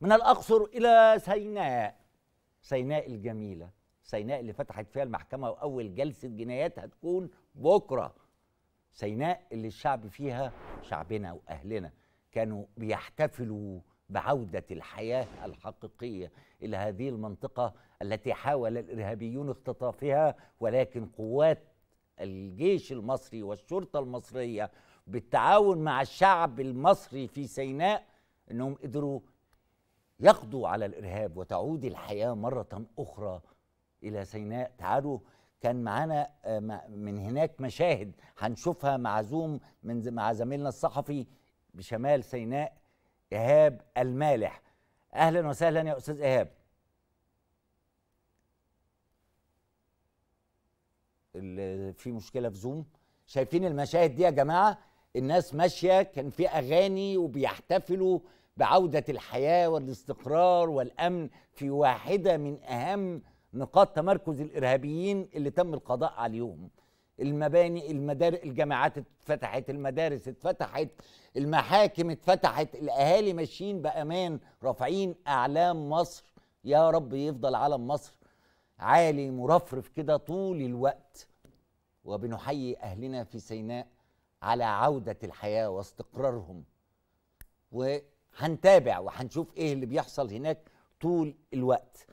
من الأقصر إلى سيناء سيناء الجميلة سيناء اللي فتحت فيها المحكمة وأول جلسة جنايات هتكون بكرة سيناء اللي الشعب فيها شعبنا وأهلنا كانوا بيحتفلوا بعودة الحياة الحقيقية إلى هذه المنطقة التي حاول الإرهابيون اختطافها ولكن قوات الجيش المصري والشرطة المصرية بالتعاون مع الشعب المصري في سيناء انهم قدروا يقضوا على الارهاب وتعود الحياه مره اخرى الى سيناء تعالوا كان معانا آه، من هناك مشاهد هنشوفها مع زوم من مع زميلنا الصحفي بشمال سيناء ايهاب المالح اهلا وسهلا يا استاذ ايهاب في مشكله في زوم شايفين المشاهد دي يا جماعه الناس ماشيه كان في اغاني وبيحتفلوا بعودة الحياة والاستقرار والأمن في واحدة من أهم نقاط تمركز الإرهابيين اللي تم القضاء عليهم المباني المدار الجامعات اتفتحت المدارس اتفتحت المحاكم اتفتحت الأهالي ماشيين بأمان رافعين أعلام مصر يا رب يفضل علم مصر عالي مرفرف كده طول الوقت وبنحيي أهلنا في سيناء على عودة الحياة واستقرارهم و هنتابع وهنشوف ايه اللي بيحصل هناك طول الوقت